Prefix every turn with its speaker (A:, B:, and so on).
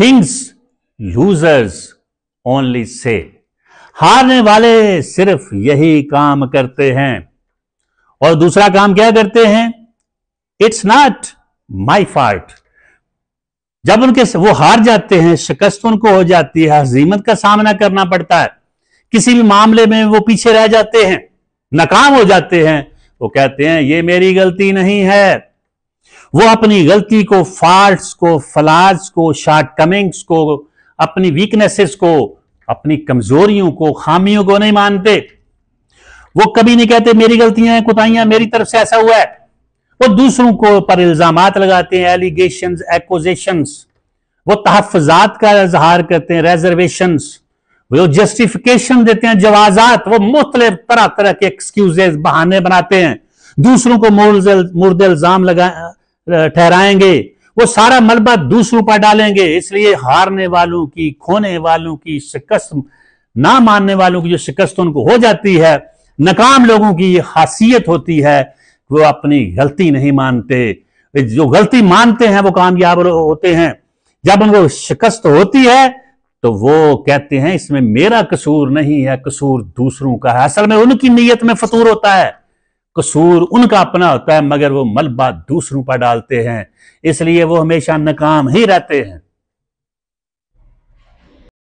A: things losers only say हारने वाले सिर्फ यही काम करते हैं और दूसरा काम क्या करते हैं इट्स नॉट माई फॉल्ट जब उनके वो हार जाते हैं शिकस्त उनको हो जाती है हजीमत का सामना करना पड़ता है किसी भी मामले में वो पीछे रह जाते हैं नाकाम हो जाते हैं वो कहते हैं ये मेरी गलती नहीं है वो अपनी गलती को फॉल्ट को फलाज को शॉर्टकमिंग्स को अपनी वीकनेसेस को अपनी कमजोरियों को खामियों को नहीं मानते वो कभी नहीं कहते मेरी गलतियां हैं कुताइयां मेरी तरफ से ऐसा हुआ है वो दूसरों को पर इल्जाम लगाते हैं एलिगेशन एक्ोजेशन वो तहफात का इजहार करते हैं रेजर्वेशन वो जस्टिफिकेशन देते हैं जवाजात वो मुख्तलि तरह तरह के एक्सक्यूजेज बहाने बनाते हैं दूसरों को मुर्द इल्जाम लगा ठहराएंगे वो सारा मलबा दूसरों पर डालेंगे इसलिए हारने वालों की खोने वालों की शिकस्त ना मानने वालों की जो शिकस्त उनको हो जाती है नाकाम लोगों की ये खासियत होती है वो अपनी गलती नहीं मानते जो गलती मानते हैं वो कामयाब होते हैं जब उनको शिकस्त होती है तो वो कहते हैं इसमें मेरा कसूर नहीं है कसूर दूसरों का है असल में उनकी नीयत में फतूर होता है कसूर उनका अपना होता है मगर वो मलबा दूसरों पर डालते हैं इसलिए वो हमेशा नाकाम ही रहते हैं